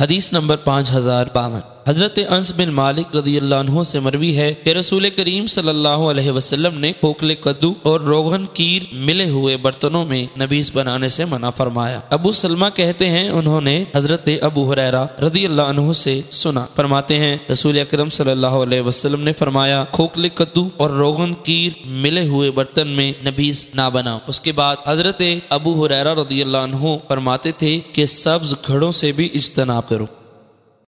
हदीस नंबर पाँच हज़ार बावन हज़रत अंस बिन मालिक रजी अल्लाह से मरवी है कि रसूल करीम सल्लल्लाहु अलैहि वसल्लम ने खोखले कद्दू और रोगन कीर मिले हुए बर्तनों में नबीस बनाने से मना फरमाया अबू सलमा कहते हैं उन्होंने हज़रत अबू हुरैरा रजी अल्लाह से सुना फरमाते हैं रसूल अक्रम सलम ने फरमाया खोखले कद्दू और रोगन कीर मिले हुए बर्तन में नबीस ना बना उसके बाद हज़रत अबू हुरैरा रजी अल्लाह फरमाते थे कि सब्ज घड़ों से भी इज्तनाब करो